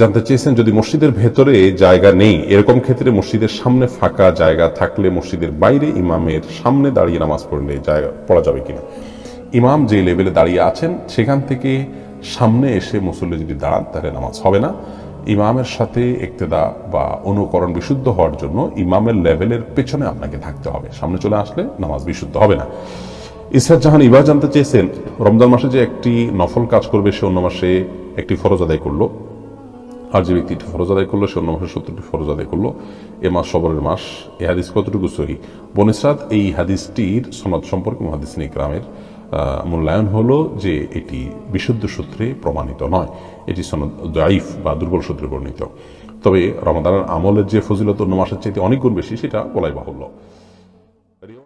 জানতে চেয়েছেন যদি মসজিদের ভেতরে জায়গা নেই এরকম ক্ষেত্রে মসজিদের সামনে ফাঁকা জায়গা থাকলে মসজিদের বাইরে ইমামের সামনে দাঁড়িয়ে নামাজ পড়লে জায়গা পড়া যাবে কিনা ইমাম যে লেভেলে দাঁড়িয়ে আছেন সেখান থেকে সামনে এসে মুসল্লি যদি দাঁড়ান তাহলে নামাজ হবে না ইমামের সাথে একতেদা বা অনুকরণ বিশুদ্ধ হওয়ার জন্য ইমামের লেভেলের পেছনে আপনাকে থাকতে হবে সামনে চলে আসলে নামাজ বিশুদ্ধ হবে না ইসরাত জাহান ইবার জানতে চেয়েছেন রমজান মাসে যে একটি নফল কাজ করবে সে অন্য মাসে একটি ফরজ আদায় করলো আর যে ব্যক্তিটি ফরজ আদায় করলো সে অন্য মাসের সত্তরটি ফরজ আদায় করলো এ মাস সবরের মাস এ হাদিস কতটুকু সহি বনিসাদ এই হাদিসটির সনদ সম্পর্কে মহাদিস গ্রামের মূল্যায়ন হলো যে এটি বিশুদ্ধ সূত্রে প্রমাণিত নয় এটি সনদ দাইফ বা দুর্বল সূত্রে বর্ণিত তবে রমাদানের আমলের যে ফজিলত অন্য মাসের চাইতে অনেক গুণ বেশি সেটা বলাই বাহুল্য